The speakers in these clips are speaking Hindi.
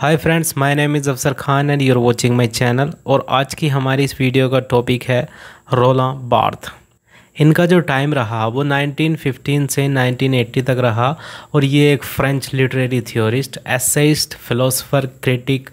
Hi friends my name is Afsar Khan and are watching my channel और आज की हमारी इस वीडियो का टॉपिक है रोला बार्थ इनका जो टाइम रहा वो 1915 से 1980 तक रहा और ये एक French literary theorist essayist philosopher critic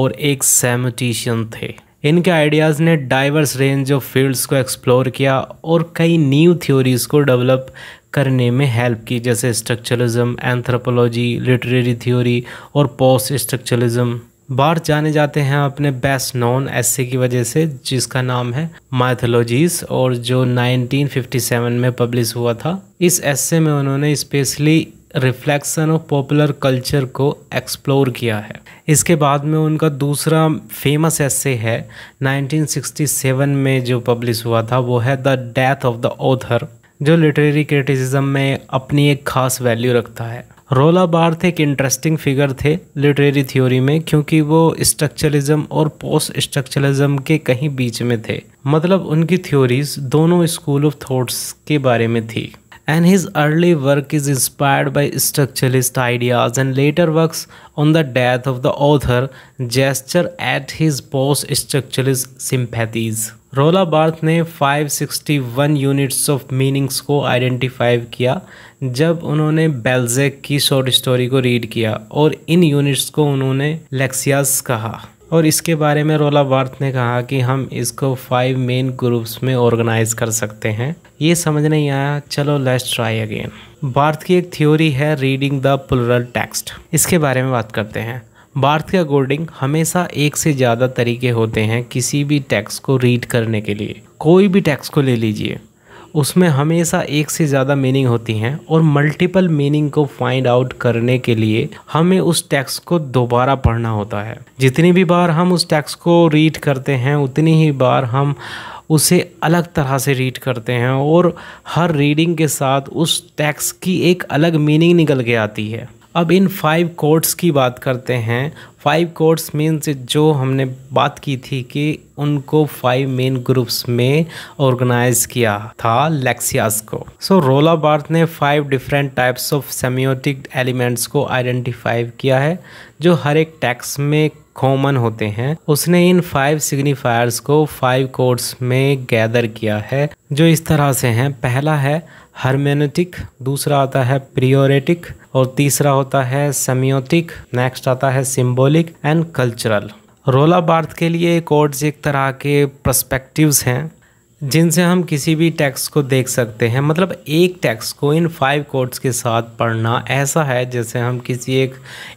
और एक सेमटिशियन थे इनके आइडियाज़ ने डाइवर्स रेंज ऑफ फील्ड्स को एक्सप्लोर किया और कई न्यू थ्योरीज़ को डेवलप करने में हेल्प की जैसे स्ट्रक्चरलिज्म एंथ्रोपोलॉजी लिटरेरी थ्योरी और पोस्ट स्ट्रक्चरलिज्म बाहर जाने जाते हैं अपने बेस्ट नॉन ऐसे की वजह से जिसका नाम है माइथोलॉजीज और जो 1957 में पब्लिश हुआ था इस ऐसे में उन्होंने specially reflection of popular culture को एक्सप्लोर किया है इसके बाद में उनका दूसरा फेमस ऐसे है 1967 में जो पब्लिश हुआ था वो है the death of the author जो लिटरेरी क्रिटिसिज्म में अपनी एक खास वैल्यू रखता है रोला बार्थ एक इंटरेस्टिंग फिगर थे लिटरेरी थ्योरी में क्योंकि वो स्ट्रक्चरलिज्म और पोस्ट स्ट्रक्चरलिज्म के कहीं बीच में थे मतलब उनकी थ्योरीज दोनों स्कूल ऑफ थॉट्स के बारे में थी and his early work is inspired by structuralist ideas and later works on the death of the author gesture at his post-structuralist sympathies. रोला बार्थ ने 561 यूनिट्स ऑफ मीनिंग्स को आइडेंटिफाई किया जब उन्होंने बेल्जेक की शॉर्ट स्टोरी को रीड किया और इन यूनिट्स को उन्होंने लेक्सियास कहा और इसके बारे में रोला बार्थ ने कहा कि हम इसको फाइव मेन ग्रुप्स में ऑर्गेनाइज कर सकते हैं ये समझ नहीं आया चलो लेट्स ट्राई अगेन बार्थ की एक थ्योरी है रीडिंग द पुलरल टेक्स्ट इसके बारे में बात करते हैं बार्थ के अकॉर्डिंग हमेशा एक से ज़्यादा तरीके होते हैं किसी भी टैक्स को रीड करने के लिए कोई भी टैक्स को ले लीजिए उसमें हमेशा एक से ज़्यादा मीनिंग होती हैं और मल्टीपल मीनिंग को फाइंड आउट करने के लिए हमें उस टैक्स को दोबारा पढ़ना होता है जितनी भी बार हम उस टैक्स को रीड करते हैं उतनी ही बार हम उसे अलग तरह से रीड करते हैं और हर रीडिंग के साथ उस टैक्स की एक अलग मीनिंग निकल के आती है अब इन फाइव कोड्स की बात करते हैं फाइव कोर्स मीन्स जो हमने बात की थी कि उनको फाइव मेन ग्रुप्स में ऑर्गेनाइज किया था लेक्सियास को सो रोला बार्थ ने five different types of semiotic elements को आइडेंटिफाई किया है जो हर एक टैक्स में कॉमन होते हैं उसने इन फाइव सिग्निफायर्स को फाइव कोर्स में गैदर किया है जो इस तरह से हैं पहला है हरमेनुटिक दूसरा आता है प्रियोरेटिक और तीसरा होता है सेमियोटिक नेक्स्ट आता है सिम्बोलिक एंड कल्चरल रोला बार्थ के लिए कोड्स एक तरह के प्रस्पेक्टिव्स हैं जिनसे हम किसी भी टैक्स को देख सकते हैं मतलब एक टैक्स को इन फाइव कोड्स के साथ पढ़ना ऐसा है जैसे हम किसी एक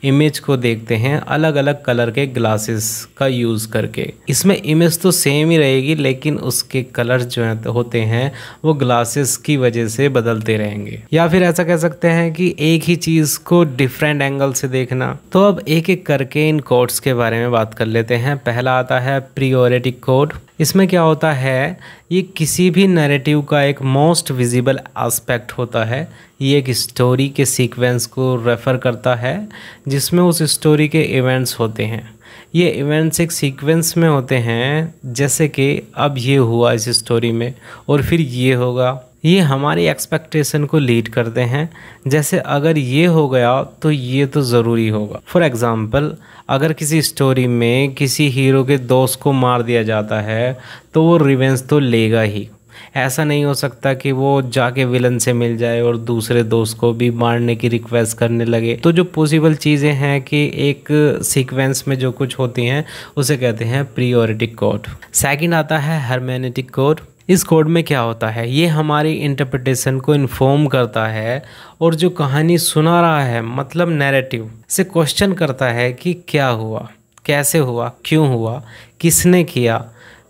इमेज को देखते हैं अलग अलग कलर के ग्लासेस का यूज़ करके इसमें इमेज तो सेम ही रहेगी लेकिन उसके कलर जो है, होते हैं वो ग्लासेस की वजह से बदलते रहेंगे या फिर ऐसा कह सकते हैं कि एक ही चीज़ को डिफरेंट एंगल से देखना तो अब एक एक करके इन कोड्स के बारे में बात कर लेते हैं पहला आता है प्रियोरिटिक कोड इसमें क्या होता है ये किसी भी नैरेटिव का एक मोस्ट विजिबल एस्पेक्ट होता है ये एक स्टोरी के सीक्वेंस को रेफ़र करता है जिसमें उस स्टोरी के इवेंट्स होते हैं ये इवेंट्स एक सीक्वेंस में होते हैं जैसे कि अब ये हुआ इस स्टोरी में और फिर ये होगा ये हमारी एक्सपेक्टेशन को लीड करते हैं जैसे अगर ये हो गया तो ये तो ज़रूरी होगा फॉर एग्ज़ाम्पल अगर किसी स्टोरी में किसी हीरो के दोस्त को मार दिया जाता है तो वो रिवेंज तो लेगा ही ऐसा नहीं हो सकता कि वो जाके विलन से मिल जाए और दूसरे दोस्त को भी मारने की रिक्वेस्ट करने लगे तो जो पॉसिबल चीज़ें हैं कि एक सीक्वेंस में जो कुछ होती हैं उसे कहते हैं प्रियोरिटिक कोड सेकंड आता है हरमेनेटिक कोड इस कोड में क्या होता है ये हमारी इंटरप्रिटेशन को इन्फॉर्म करता है और जो कहानी सुना रहा है मतलब नैरेटिव से क्वेश्चन करता है कि क्या हुआ कैसे हुआ क्यों हुआ किसने किया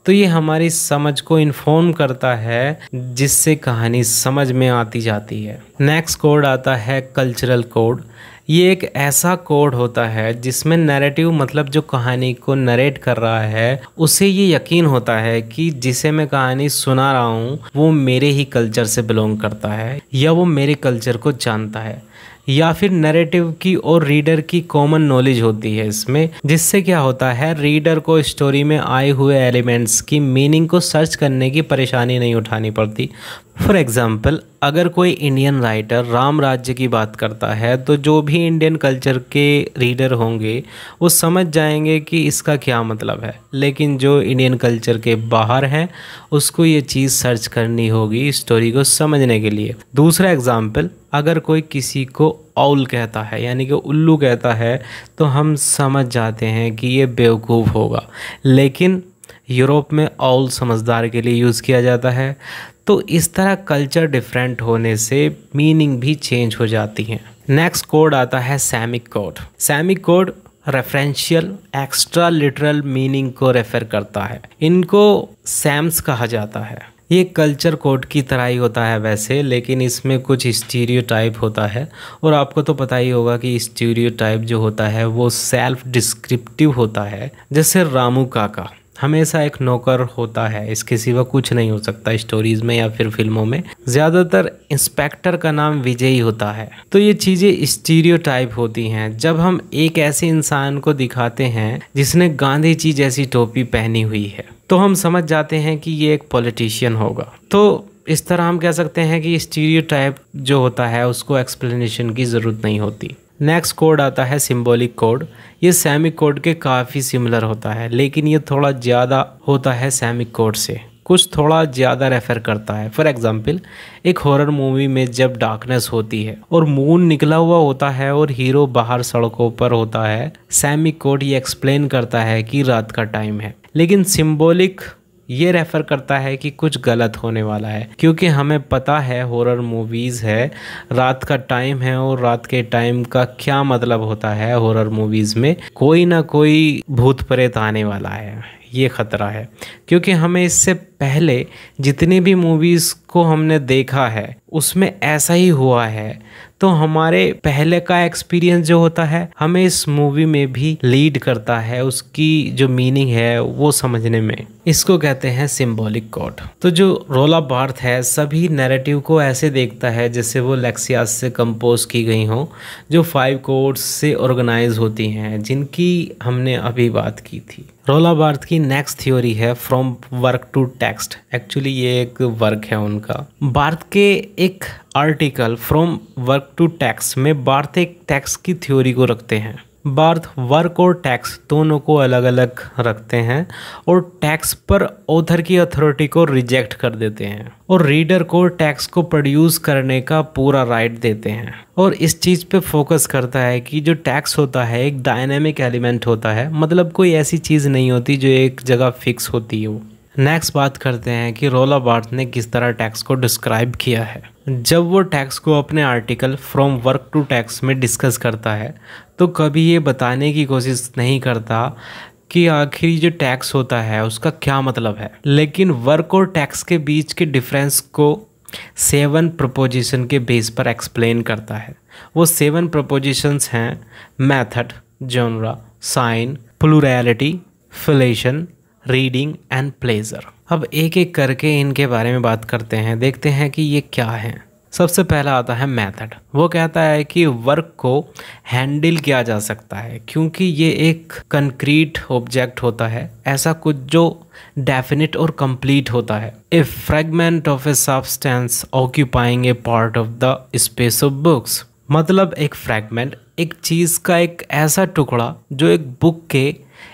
तो ये हमारी समझ को इन्फॉर्म करता है जिससे कहानी समझ में आती जाती है नेक्स्ट कोड आता है कल्चरल कोड ये एक ऐसा कोड होता है जिसमें नैरेटिव मतलब जो कहानी को नरेट कर रहा है उसे ये यकीन होता है कि जिसे मैं कहानी सुना रहा हूँ वो मेरे ही कल्चर से बिलोंग करता है या वो मेरे कल्चर को जानता है या फिर नरेटिव की और रीडर की कॉमन नॉलेज होती है इसमें जिससे क्या होता है रीडर को स्टोरी में आए हुए एलिमेंट्स की मीनिंग को सर्च करने की परेशानी नहीं उठानी पड़ती फॉर एग्ज़ाम्पल अगर कोई इंडियन राइटर राम राज्य की बात करता है तो जो भी इंडियन कल्चर के रीडर होंगे वो समझ जाएंगे कि इसका क्या मतलब है लेकिन जो इंडियन कल्चर के बाहर हैं उसको ये चीज़ सर्च करनी होगी स्टोरी को समझने के लिए दूसरा एग्ज़ाम्पल अगर कोई किसी को औल कहता है यानी कि उल्लू कहता है तो हम समझ जाते हैं कि ये बेवकूफ़ होगा लेकिन यूरोप में औल समझदार के लिए यूज़ किया जाता है तो इस तरह कल्चर डिफरेंट होने से मीनिंग भी चेंज हो जाती है नेक्स्ट कोड आता है semic code semic code referential extra literal meaning को रेफर करता है इनको सैम्स कहा जाता है ये कल्चर कोड की तरह ही होता है वैसे लेकिन इसमें कुछ स्टीरियो टाइप होता है और आपको तो पता ही होगा कि स्टीरियो टाइप जो होता है वो सेल्फ डिस्क्रिप्टिव होता है जैसे रामू काका हमेशा एक नौकर होता है इसके सिवा कुछ नहीं हो सकता स्टोरीज में या फिर फिल्मों में ज़्यादातर इंस्पेक्टर का नाम विजय होता है तो ये चीज़ें स्टीरियो होती हैं जब हम एक ऐसे इंसान को दिखाते हैं जिसने गांधी जी जैसी टोपी पहनी हुई है तो हम समझ जाते हैं कि ये एक पॉलिटिशियन होगा तो इस तरह हम कह सकते हैं कि स्टीरियो जो होता है उसको एक्सप्लेनेशन की ज़रूरत नहीं होती नेक्स्ट कोड आता है सिंबॉलिक कोड ये सैमिक कोड के काफ़ी सिमिलर होता है लेकिन ये थोड़ा ज़्यादा होता है सैमिक कोड से कुछ थोड़ा ज़्यादा रेफर करता है फॉर एग्जांपल एक हॉरर मूवी में जब डार्कनेस होती है और मून निकला हुआ होता है और हीरो बाहर सड़कों पर होता है सैमिक कोड ये एक्सप्लेन करता है कि रात का टाइम है लेकिन सिंबॉलिक ये रेफ़र करता है कि कुछ गलत होने वाला है क्योंकि हमें पता है हॉरर मूवीज़ है रात का टाइम है और रात के टाइम का क्या मतलब होता है हॉरर मूवीज़ में कोई ना कोई भूत प्रेत आने वाला है ये ख़तरा है क्योंकि हमें इससे पहले जितनी भी मूवीज़ को हमने देखा है उसमें ऐसा ही हुआ है तो हमारे पहले का एक्सपीरियंस जो होता है हमें इस मूवी में भी लीड करता है उसकी जो मीनिंग है वो समझने में इसको कहते हैं सिंबॉलिक कोड तो जो रोला बार्थ है सभी नैरेटिव को ऐसे देखता है जैसे वो लेक्सियास से कंपोज की गई हों जो फाइव कोड्स से ऑर्गेनाइज होती हैं जिनकी हमने अभी बात की थी रोला बार्थ की नेक्स्ट थ्योरी है from work to text actually ये एक वर्क है उनका बार्थ के एक article from work to text में बार्थ एक टेक्स्ट की थ्योरी को रखते हैं बर्थ वर्क और टैक्स दोनों को अलग अलग रखते हैं और टैक्स पर ऑथर की अथॉरिटी को रिजेक्ट कर देते हैं और रीडर को टैक्स को प्रोड्यूस करने का पूरा राइट देते हैं और इस चीज़ पे फोकस करता है कि जो टैक्स होता है एक डायनेमिक एलिमेंट होता है मतलब कोई ऐसी चीज़ नहीं होती जो एक जगह फिक्स होती हो नेक्स्ट बात करते हैं कि रोला बार्थ ने किस तरह टैक्स को डिस्क्राइब किया है जब वो टैक्स को अपने article from work to text में डिस्कस करता है तो कभी ये बताने की कोशिश नहीं करता कि आखिर जो टैक्स होता है उसका क्या मतलब है लेकिन वर्क और टैक्स के बीच के डिफरेंस को सेवन प्रपोजिशन के बेस पर एक्सप्लेन करता है वो सेवन प्रपोजिशंस हैं method genre sign plurality filiation reading and pleasure अब एक एक करके इनके बारे में बात करते हैं देखते हैं कि ये क्या है सबसे पहला आता है मेथड वो कहता है कि वर्क को हैंडल किया जा सकता है क्योंकि ये एक कंक्रीट ऑब्जेक्ट होता है ऐसा कुछ जो डेफिनेट और कंप्लीट होता है a fragment of a substance occupying a part of the space of books मतलब एक फ्रेगमेंट एक चीज़ का एक ऐसा टुकड़ा जो एक बुक के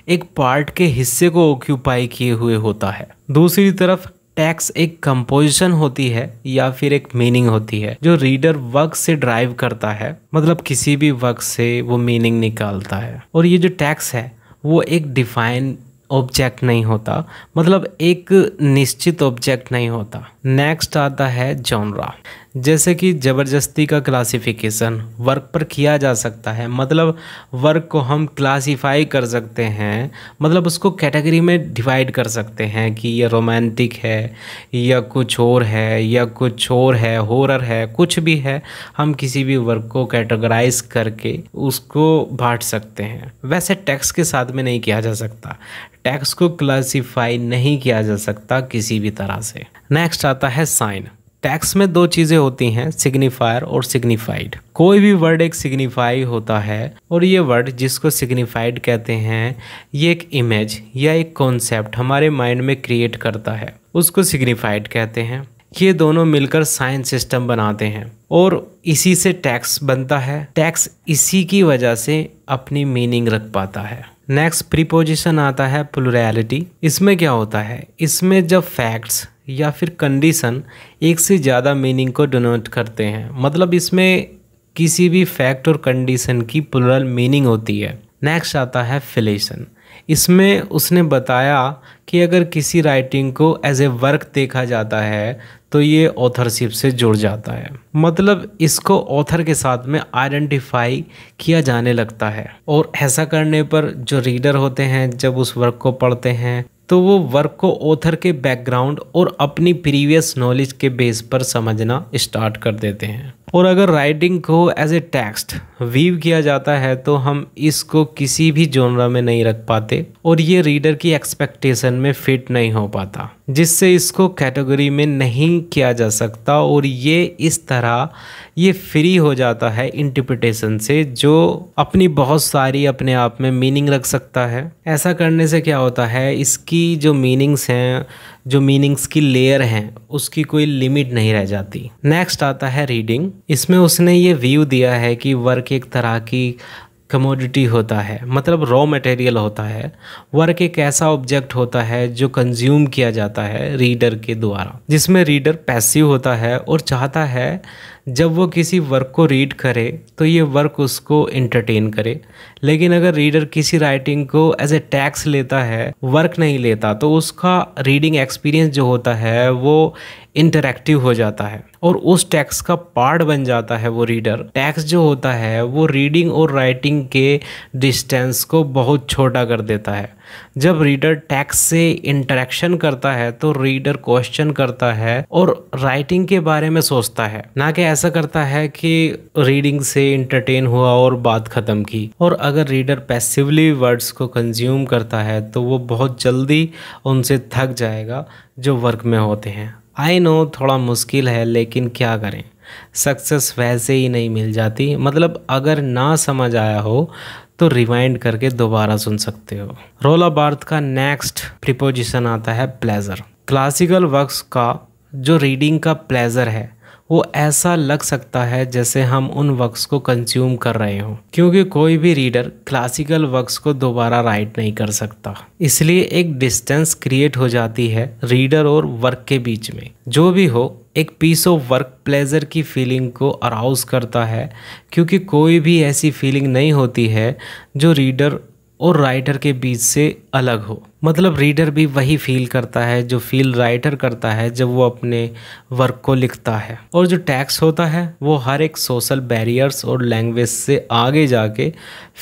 एक पार्ट के हिस्से को ऑक्यूपाई किए हुए होता है दूसरी तरफ टैक्स एक कंपोजिशन होती है या फिर एक मीनिंग होती है जो रीडर वर्क से ड्राइव करता है मतलब किसी भी वर्क से वो मीनिंग निकालता है और ये जो टैक्स है वो एक डिफाइन ऑब्जेक्ट नहीं होता मतलब एक निश्चित ऑब्जेक्ट नहीं होता नेक्स्ट आता है जॉनरा जैसे कि ज़बरदस्ती का क्लासिफिकेशन वर्क पर किया जा सकता है मतलब वर्क को हम क्लासिफाई कर सकते हैं मतलब उसको कैटेगरी में डिवाइड कर सकते हैं कि यह रोमांटिक है या कुछ और है या कुछ और है हॉरर है कुछ भी है हम किसी भी वर्क को कैटेगराइज करके उसको बांट सकते हैं वैसे टैक्स के साथ में नहीं किया जा सकता टैक्स को क्लासीफाई नहीं किया जा सकता किसी भी तरह से नेक्स्ट आता है साइन टैक्स में दो चीज़ें होती हैं सिग्निफायर और सिग्निफाइड कोई भी वर्ड एक सिग्निफाई होता है और ये वर्ड जिसको सिग्निफाइड कहते हैं ये एक इमेज या एक कॉन्सेप्ट हमारे माइंड में क्रिएट करता है उसको सिग्निफाइड कहते हैं ये दोनों मिलकर साइंस सिस्टम बनाते हैं और इसी से टैक्स बनता है टैक्स इसी की वजह से अपनी मीनिंग रख पाता है नेक्स्ट प्रीपोजिशन आता है प्लुरैलिटी इसमें क्या होता है इसमें जब फैक्ट्स या फिर कंडीशन एक से ज़्यादा मीनिंग को डोनोट करते हैं मतलब इसमें किसी भी फैक्ट और कंडीशन की प्लुरल मीनिंग होती है नेक्स्ट आता है फिलेशन इसमें उसने बताया कि अगर किसी राइटिंग को एज ए वर्क देखा जाता है तो ये ऑथरशिप से जुड़ जाता है मतलब इसको ऑथर के साथ में आइडेंटिफाई किया जाने लगता है और ऐसा करने पर जो रीडर होते हैं जब उस वर्क को पढ़ते हैं तो वो वर्क को ऑथर के बैकग्राउंड और अपनी प्रीवियस नॉलेज के बेस पर समझना स्टार्ट कर देते हैं और अगर राइटिंग को एज ए टेक्स्ट वीव किया जाता है तो हम इसको किसी भी जोनरा में नहीं रख पाते और ये रीडर की एक्सपेक्टेशन में फिट नहीं हो पाता जिससे इसको कैटेगरी में नहीं किया जा सकता और ये इस तरह ये फ्री हो जाता है इंटरप्रिटेशन से जो अपनी बहुत सारी अपने आप में मीनिंग रख सकता है ऐसा करने से क्या होता है इसकी जो मीनिंग्स हैं जो मीनिंग्स की लेयर हैं उसकी कोई लिमिट नहीं रह जाती नेक्स्ट आता है रीडिंग इसमें उसने ये व्यू दिया है कि वर्क एक तरह की कमोडिटी होता है मतलब रॉ मटेरियल होता है वर्क एक ऐसा ऑब्जेक्ट होता है जो कंज्यूम किया जाता है रीडर के द्वारा जिसमें रीडर पैसिव होता है और चाहता है जब वो किसी वर्क को रीड करे तो ये वर्क उसको इंटरटेन करे लेकिन अगर रीडर किसी राइटिंग को एज ए टैक्स लेता है वर्क नहीं लेता तो उसका रीडिंग एक्सपीरियंस जो होता है वो इंटरेक्टिव हो जाता है और उस टैक्स का पार्ट बन जाता है वो रीडर टैक्स जो होता है वो रीडिंग और राइटिंग के डिस्टेंस को बहुत छोटा कर देता है जब रीडर टैक्स से इंटरेक्शन करता है तो रीडर क्वेश्चन करता है और राइटिंग के बारे में सोचता है ना कि ऐसा करता है कि रीडिंग से इंटरटेन हुआ और बात ख़त्म की और अगर रीडर पैसिवली वर्ड्स को कंज्यूम करता है तो वो बहुत जल्दी उनसे थक जाएगा जो वर्क में होते हैं आई नो थोड़ा मुश्किल है लेकिन क्या करें सक्सेस वैसे ही नहीं मिल जाती मतलब अगर ना समझ आया हो तो रिवाइंड करके दोबारा सुन सकते हो रोला बार्थ का नेक्स्ट प्रिपोजिशन आता है प्लेजर क्लासिकल वर्क्स का जो रीडिंग का प्लेजर है वो ऐसा लग सकता है जैसे हम उन वर्क्स को कंज्यूम कर रहे हों क्योंकि कोई भी रीडर क्लासिकल वर्क्स को दोबारा राइट नहीं कर सकता इसलिए एक डिस्टेंस क्रिएट हो जाती है रीडर और वर्क के बीच में जो भी हो एक पीस ऑफ वर्क प्लेजर की फीलिंग को अराउज करता है क्योंकि कोई भी ऐसी फीलिंग नहीं होती है जो रीडर और राइटर के बीच से अलग हो मतलब रीडर भी वही फील करता है जो फील राइटर करता है जब वो अपने वर्क को लिखता है और जो टैक्स होता है वो हर एक सोशल बैरियर्स और लैंग्वेज से आगे जाके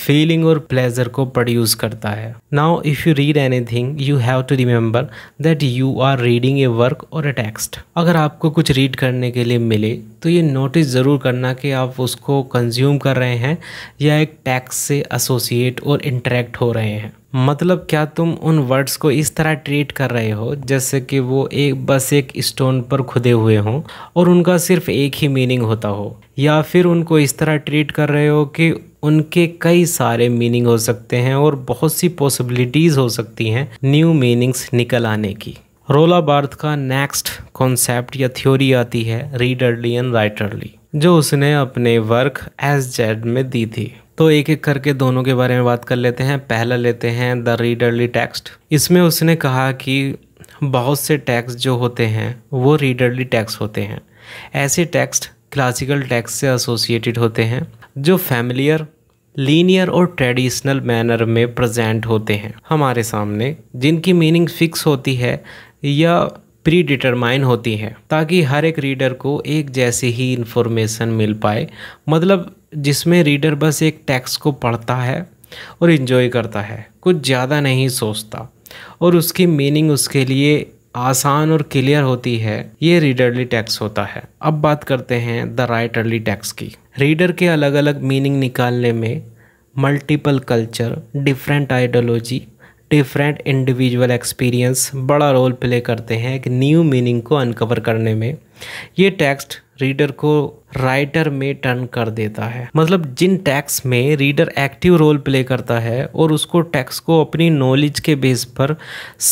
फीलिंग और प्लेजर को प्रोड्यूस करता है now if you read anything you have to remember that you are reading a work or a text अगर आपको कुछ रीड करने के लिए मिले तो ये नोटिस ज़रूर करना कि आप उसको कंज्यूम कर रहे हैं या एक टैक्स से एसोसिएट और इंटरेक्ट हो रहे हैं मतलब क्या तुम उन वर्ड्स को इस तरह ट्रीट कर रहे हो जैसे कि वो एक बस एक स्टोन पर खुदे हुए हों और उनका सिर्फ एक ही मीनिंग होता हो या फिर उनको इस तरह ट्रीट कर रहे हो कि उनके कई सारे मीनिंग हो सकते हैं और बहुत सी पॉसिबिलिटीज़ हो सकती हैं न्यू मीनिंग्स निकल आने की रोला बार्थ का नेक्स्ट कॉन्सेप्ट या थ्योरी आती है रीडरली एंड राइटरली जो उसने अपने वर्क एस जेड में दी थी तो एक एक करके दोनों के बारे में बात कर लेते हैं पहला लेते हैं द रीडरली टेक्स्ट इसमें उसने कहा कि बहुत से टैक्स जो होते हैं वो रीडरली टैक्स होते हैं ऐसे टेक्स्ट क्लासिकल टैक्स से एसोसिएटेड होते हैं जो फैमिलियर लीनियर और ट्रेडिशनल मैनर में प्रेजेंट होते हैं हमारे सामने जिनकी मीनिंग फिक्स होती है या प्री डिटरमाइन होती है ताकि हर एक रीडर को एक जैसी ही इन्फॉर्मेशन मिल पाए मतलब जिसमें रीडर बस एक टेक्स्ट को पढ़ता है और इन्जॉय करता है कुछ ज़्यादा नहीं सोचता और उसकी मीनिंग उसके लिए आसान और क्लियर होती है ये रीडरली टैक्स होता है अब बात करते हैं द राइटरली टैक्स की रीडर के अलग अलग मीनिंग निकालने में multiple culture different ideology different individual experience बड़ा रोल प्ले करते हैं एक न्यू मीनिंग को अनकवर करने में ये टेक्स्ट रीडर को राइटर में टर्न कर देता है मतलब जिन टैक्स में रीडर एक्टिव रोल प्ले करता है और उसको टैक्स को अपनी नॉलेज के बेस पर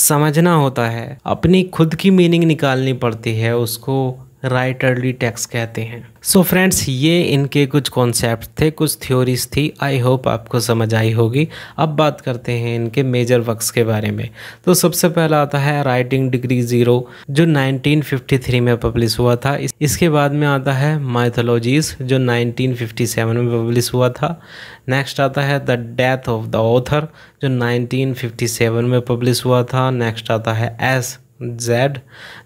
समझना होता है अपनी खुद की मीनिंग निकालनी पड़ती है उसको राइटरली टैक्स कहते हैं सो so फ्रेंड्स ये इनके कुछ कॉन्सेप्ट थे कुछ थ्योरीज थी आई होप आपको समझ आई होगी अब बात करते हैं इनके मेजर वर्क्स के बारे में तो सबसे पहला आता है राइटिंग डिग्री ज़ीरो जो 1953 में पब्लिश हुआ था इसके बाद में आता है माइथोलॉजीज जो 1957 में पब्लिश हुआ था नेक्स्ट आता है the death of the author जो 1957 में पब्लिश हुआ था नेक्स्ट आता है एस जेड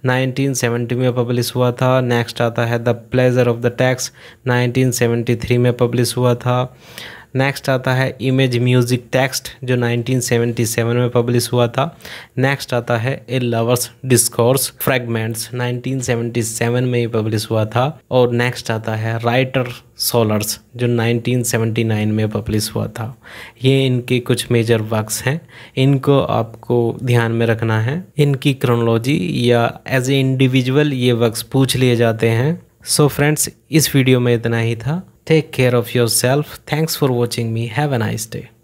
1970 में पब्लिश हुआ था नेक्स्ट आता है the pleasure of the text 1973 में पब्लिश हुआ था नेक्स्ट आता है इमेज म्यूजिक टेक्स्ट जो 1977 में पब्लिश हुआ था नेक्स्ट आता है ए लवर्स डिस्कोर्स फ्रेगमेंट्स 1977 में ही पब्लिश हुआ था और नेक्स्ट आता है राइटर सोलर्स जो 1979 में पब्लिश हुआ था ये इनके कुछ मेजर वर्क्स हैं इनको आपको ध्यान में रखना है इनकी क्रोनोलॉजी या एज ए इंडिविजुअल ये वर्क्स पूछ लिए जाते हैं सो so फ्रेंड्स इस वीडियो में इतना ही था Take care of yourself. Thanks for watching me. Have a nice day.